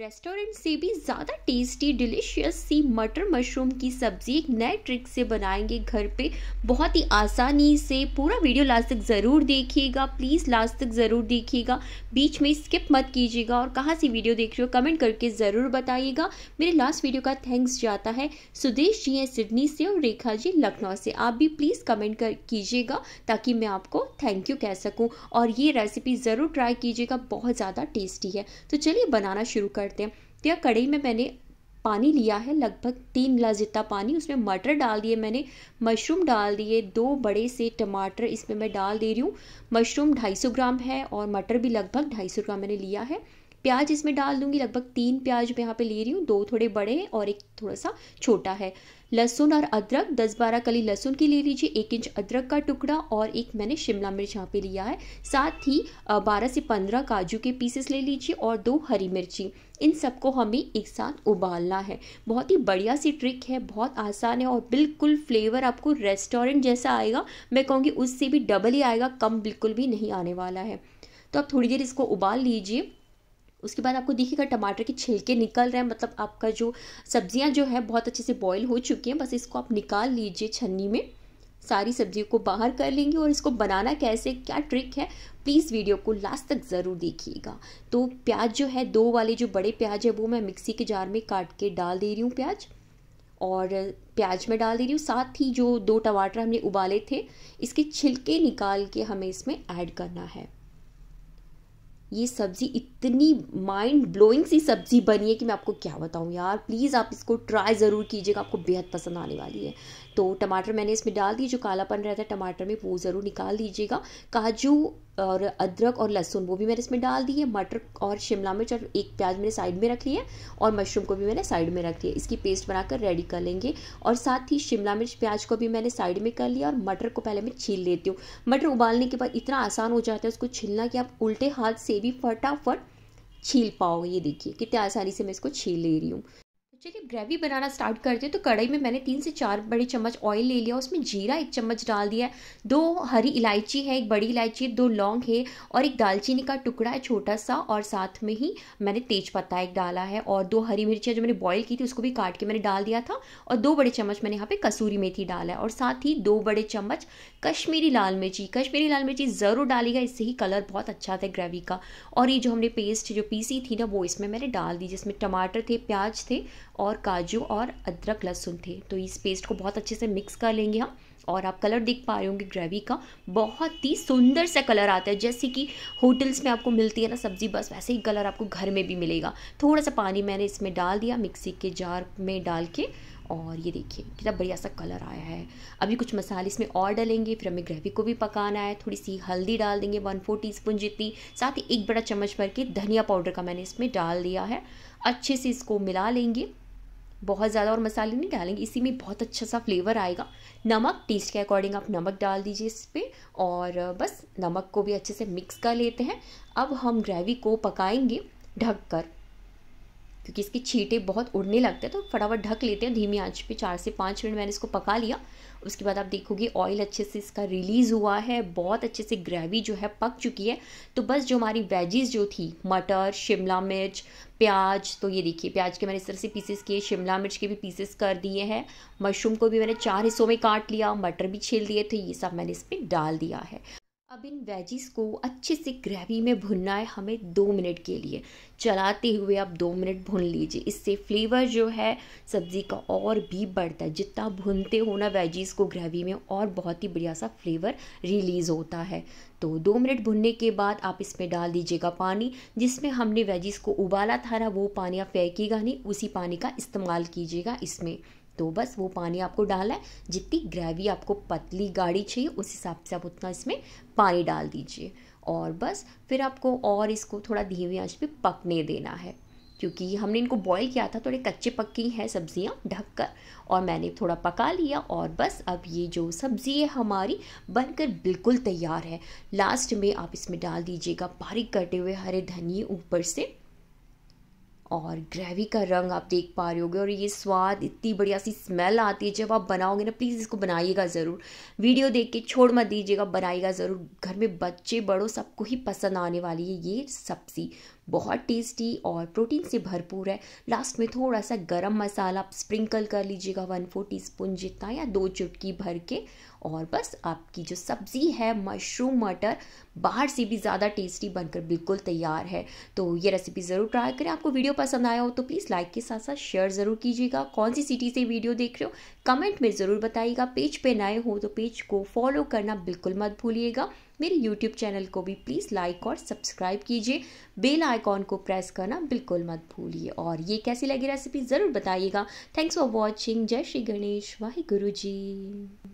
restaurant से भी ज़्यादा टेस्टी डिलीशियस सी मटर मशरूम की सब्ज़ी एक नए ट्रिक से बनाएंगे घर पे बहुत ही आसानी से पूरा वीडियो लास्ट तक ज़रूर देखिएगा प्लीज़ लास्ट तक ज़रूर देखिएगा बीच में स्किप मत कीजिएगा और कहाँ से वीडियो देख रहे हो कमेंट करके ज़रूर बताइएगा मेरे लास्ट वीडियो का थैंक्स जाता है सुदेश जी हैं सिडनी से और रेखा जी लखनऊ से आप भी प्लीज़ कमेंट कर कीजिएगा ताकि मैं आपको थैंक यू कह सकूँ और ये रेसिपी ज़रूर ट्राई कीजिएगा बहुत ज़्यादा टेस्टी है तो चलिए बनाना शुरू कर करते हैं तो यह कढ़ाई में मैंने पानी लिया है लगभग तीन गिलास जितना पानी उसमें मटर डाल दिए मैंने मशरूम डाल दिए दो बड़े से टमाटर इसमें मैं डाल दे रही हूँ मशरूम 250 ग्राम है और मटर भी लगभग 250 ग्राम मैंने लिया है प्याज इसमें डाल दूंगी लगभग तीन प्याज मैं यहाँ पे ले रही हूँ दो थोड़े बड़े हैं और एक थोड़ा सा छोटा है लहसुन और अदरक दस बारह कली लहसुन की ले लीजिए एक इंच अदरक का टुकड़ा और एक मैंने शिमला मिर्च यहाँ पे लिया है साथ ही बारह से पंद्रह काजू के पीसेस ले लीजिए और दो हरी मिर्ची इन सबको हमें एक साथ उबालना है बहुत ही बढ़िया सी ट्रिक है बहुत आसान है और बिल्कुल फ्लेवर आपको रेस्टोरेंट जैसा आएगा मैं कहूँगी उससे भी डबल ही आएगा कम बिल्कुल भी नहीं आने वाला है तो आप थोड़ी देर इसको उबाल लीजिए उसके बाद आपको देखिएगा टमाटर के छिलके निकल रहे हैं मतलब आपका जो सब्जियां जो है बहुत अच्छे से बॉईल हो चुकी हैं बस इसको आप निकाल लीजिए छन्नी में सारी सब्जियों को बाहर कर लेंगे और इसको बनाना कैसे क्या ट्रिक है प्लीज़ वीडियो को लास्ट तक ज़रूर देखिएगा तो प्याज जो है दो वाले जो बड़े प्याज है वो मैं मिक्सी के जार में काट के डाल दे रही हूँ प्याज और प्याज में डाल दे रही हूँ साथ ही जो दो टमाटर हमने उबाले थे इसके छिलके निकाल के हमें इसमें ऐड करना है ये सब्ज़ी इतनी माइंड ब्लोइंग सी सब्ज़ी बनी है कि मैं आपको क्या बताऊँ यार प्लीज़ आप इसको ट्राई ज़रूर कीजिएगा आपको बेहद पसंद आने वाली है तो टमाटर मैंने इसमें डाल दी जो कालापन रहता है टमाटर में वो ज़रूर निकाल दीजिएगा काजू और अदरक और लहसुन वो भी मैंने इसमें डाल दिए मटर और शिमला मिर्च और एक प्याज मैंने साइड में रख लिया और मशरूम को भी मैंने साइड में रख दिया इसकी पेस्ट बनाकर रेडी कर लेंगे और साथ ही शिमला मिर्च प्याज को भी मैंने साइड में कर लिया और मटर को पहले मैं छील लेती हूँ मटर उबालने के बाद इतना आसान हो जाता है उसको छीलना कि आप उल्टे हाथ से भी फटाफट छील पाओगे ये देखिए कितने आसानी से मैं इसको छील ले रही हूँ चलिए ग्रेवी बनाना स्टार्ट करते हैं तो कढ़ाई में मैंने तीन से चार बड़े चम्मच ऑयल ले लिया उसमें जीरा एक चम्मच डाल दिया दो हरी इलायची है एक बड़ी इलायची दो लौंग है और एक दालचीनी का टुकड़ा है छोटा सा और साथ में ही मैंने तेज पत्ता एक डाला है और दो हरी मिर्चियाँ जो मैंने बॉयल की थी उसको भी काट के मैंने डाल दिया था और दो बड़े चम्मच मैंने यहाँ पे कसूरी मेथी डाला है और साथ ही दो बड़े चम्मच कश्मीरी लाल मिर्ची कश्मीरी लाल मिर्ची ज़रूर डालेगा इससे ही कलर बहुत अच्छा था ग्रेवी का और ये जो हमने पेस्ट जो पीसी थी ना वो इसमें मैंने डाल दी जिसमें टमाटर थे प्याज थे और काजू और अदरक लहसुन थे तो इस पेस्ट को बहुत अच्छे से मिक्स कर लेंगे हम और आप कलर देख पा रहे होंगे ग्रेवी का बहुत ही सुंदर सा कलर आता है जैसे कि होटल्स में आपको मिलती है ना सब्ज़ी बस वैसे ही कलर आपको घर में भी मिलेगा थोड़ा सा पानी मैंने इसमें डाल दिया मिक्सी के जार में डाल के और ये देखिए कितना बढ़िया सा कलर आया है अभी कुछ मसाले इसमें और डालेंगे फिर हमें ग्रेवी को भी पकाना है थोड़ी सी हल्दी डाल देंगे वन फोर टी स्पून जितनी साथ ही एक बड़ा चम्मच भर के धनिया पाउडर का मैंने इसमें डाल दिया है अच्छे से इसको मिला लेंगे बहुत ज़्यादा और मसाले नहीं डालेंगे इसी में बहुत अच्छा सा फ्लेवर आएगा नमक टेस्ट के अकॉर्डिंग आप नमक डाल दीजिए इस पर और बस नमक को भी अच्छे से मिक्स कर लेते हैं अब हम ग्रेवी को पकाएंगे ढक कर क्योंकि इसके छींटे बहुत उड़ने लगते हैं तो फटाफट ढक लेते हैं धीमी आंच पे चार से पाँच मिनट मैंने इसको पका लिया उसके बाद आप देखोगे ऑयल अच्छे से इसका रिलीज़ हुआ है बहुत अच्छे से ग्रेवी जो है पक चुकी है तो बस जो हमारी वेजिज़ जो थी मटर शिमला मिर्च प्याज तो ये देखिए प्याज के मैंने इस तरह से पीसेस किए शिमला मिर्च के भी पीसेस कर दिए हैं मशरूम को भी मैंने चार हिस्सों में काट लिया मटर भी छील दिए थे ये सब मैंने इस पर डाल दिया है अब इन वेजिस को अच्छे से ग्रेवी में भुनना है हमें दो मिनट के लिए चलाते हुए आप दो मिनट भून लीजिए इससे फ्लेवर जो है सब्ज़ी का और भी बढ़ता है जितना भूनते हो ना वेजिस को ग्रेवी में और बहुत ही बढ़िया सा फ्लेवर रिलीज़ होता है तो दो मिनट भुनने के बाद आप इसमें डाल दीजिएगा पानी जिसमें हमने वेजिस को उबाला था ना वो पानी आप फेंकेगा नहीं उसी पानी का इस्तेमाल कीजिएगा इसमें तो बस वो पानी आपको डालना है जितनी ग्रेवी आपको पतली गाढ़ी चाहिए उस हिसाब से आप उतना इसमें पानी डाल दीजिए और बस फिर आपको और इसको थोड़ा धीमी आंच पे पकने देना है क्योंकि हमने इनको बॉईल किया था थोड़े कच्चे पक्की हैं सब्जियां ढककर और मैंने थोड़ा पका लिया और बस अब ये जो सब्ज़ी है हमारी बनकर बिल्कुल तैयार है लास्ट में आप इसमें डाल दीजिएगा बारीक कटे हुए हरे धनिए ऊपर से और ग्रेवी का रंग आप देख पा रहे होगे और ये स्वाद इतनी बढ़िया सी स्मेल आती है जब आप बनाओगे ना प्लीज़ इसको बनाइएगा ज़रूर वीडियो देख के छोड़ मत दीजिएगा बनाइएगा ज़रूर घर में बच्चे बड़ों सबको ही पसंद आने वाली है ये सब्ज़ी बहुत टेस्टी और प्रोटीन से भरपूर है लास्ट में थोड़ा सा गरम मसाला आप स्प्रिंकल कर लीजिएगा वन फोर टी स्पून जितना या दो चुटकी भर के और बस आपकी जो सब्ज़ी है मशरूम मटर बाहर से भी ज़्यादा टेस्टी बनकर बिल्कुल तैयार है तो ये रेसिपी ज़रूर ट्राई करें आपको वीडियो पसंद आया हो तो प्लीज़ लाइक के साथ साथ शेयर ज़रूर कीजिएगा कौन सी सिटी से वीडियो देख रहे हो कमेंट में ज़रूर बताइएगा पेज पे नए हो तो पेज को फॉलो करना बिल्कुल मत भूलिएगा मेरे यूट्यूब चैनल को भी प्लीज़ लाइक और सब्सक्राइब कीजिए बेल आइकॉन को प्रेस करना बिल्कुल मत भूलिए और ये कैसी लगी रेसिपी ज़रूर बताइएगा थैंक्स फॉर वॉचिंग जय श्री गणेश वाहिगुरु जी